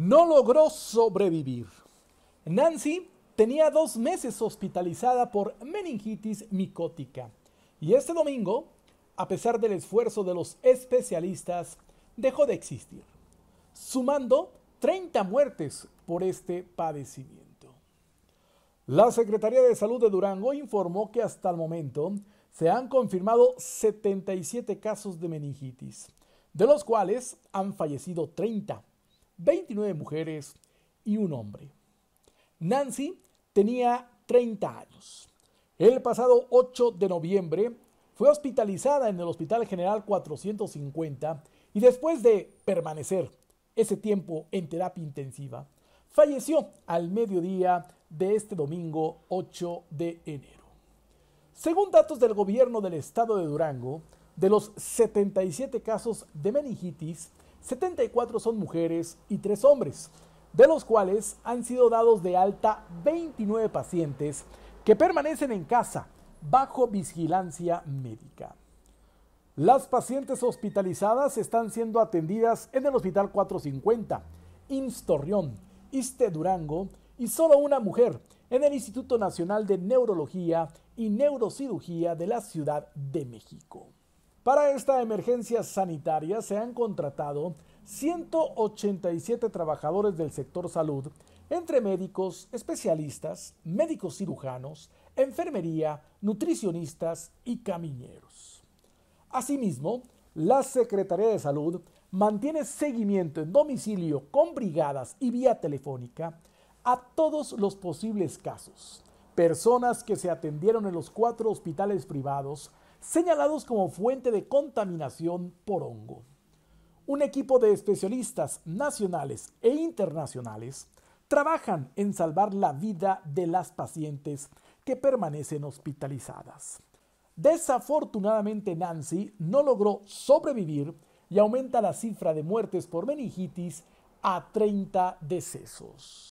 no logró sobrevivir. Nancy tenía dos meses hospitalizada por meningitis micótica y este domingo, a pesar del esfuerzo de los especialistas, dejó de existir, sumando 30 muertes por este padecimiento. La Secretaría de Salud de Durango informó que hasta el momento se han confirmado 77 casos de meningitis, de los cuales han fallecido 30 29 mujeres y un hombre. Nancy tenía 30 años. El pasado 8 de noviembre fue hospitalizada en el Hospital General 450 y después de permanecer ese tiempo en terapia intensiva, falleció al mediodía de este domingo 8 de enero. Según datos del gobierno del estado de Durango, de los 77 casos de meningitis, 74 son mujeres y 3 hombres, de los cuales han sido dados de alta 29 pacientes que permanecen en casa bajo vigilancia médica. Las pacientes hospitalizadas están siendo atendidas en el Hospital 450, Instorrión, Iste Durango y solo una mujer en el Instituto Nacional de Neurología y Neurocirugía de la Ciudad de México. Para esta emergencia sanitaria se han contratado 187 trabajadores del sector salud, entre médicos, especialistas, médicos cirujanos, enfermería, nutricionistas y camineros. Asimismo, la Secretaría de Salud mantiene seguimiento en domicilio con brigadas y vía telefónica a todos los posibles casos. Personas que se atendieron en los cuatro hospitales privados señalados como fuente de contaminación por hongo. Un equipo de especialistas nacionales e internacionales trabajan en salvar la vida de las pacientes que permanecen hospitalizadas. Desafortunadamente Nancy no logró sobrevivir y aumenta la cifra de muertes por meningitis a 30 decesos.